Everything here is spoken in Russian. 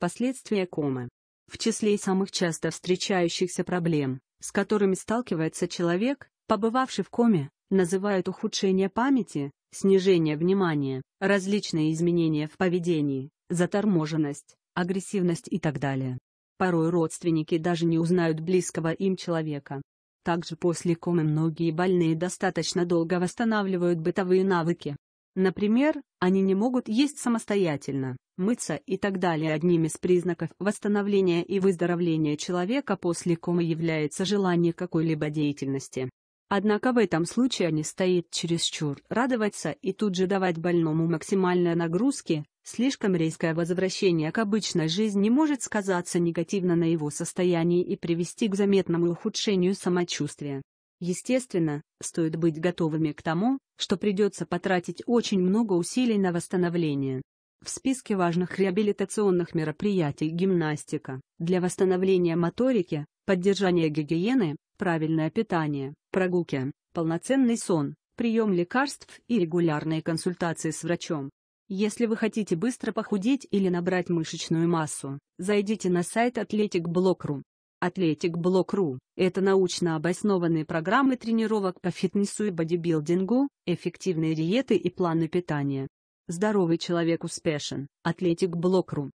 Последствия комы. В числе самых часто встречающихся проблем, с которыми сталкивается человек, побывавший в коме, называют ухудшение памяти, снижение внимания, различные изменения в поведении, заторможенность, агрессивность и так далее. Порой родственники даже не узнают близкого им человека. Также после комы многие больные достаточно долго восстанавливают бытовые навыки, Например, они не могут есть самостоятельно, мыться и так далее. Одним из признаков восстановления и выздоровления человека после комы является желание какой-либо деятельности. Однако в этом случае не стоит чересчур радоваться и тут же давать больному максимальные нагрузки, слишком резкое возвращение к обычной жизни может сказаться негативно на его состоянии и привести к заметному ухудшению самочувствия. Естественно, стоит быть готовыми к тому, что придется потратить очень много усилий на восстановление. В списке важных реабилитационных мероприятий гимнастика, для восстановления моторики, поддержания гигиены, правильное питание, прогулки, полноценный сон, прием лекарств и регулярные консультации с врачом. Если вы хотите быстро похудеть или набрать мышечную массу, зайдите на сайт athleticblog.ru. Athletic.Block.ru – это научно обоснованные программы тренировок по фитнесу и бодибилдингу, эффективные диеты и планы питания. Здоровый человек успешен. Athletic.Block.ru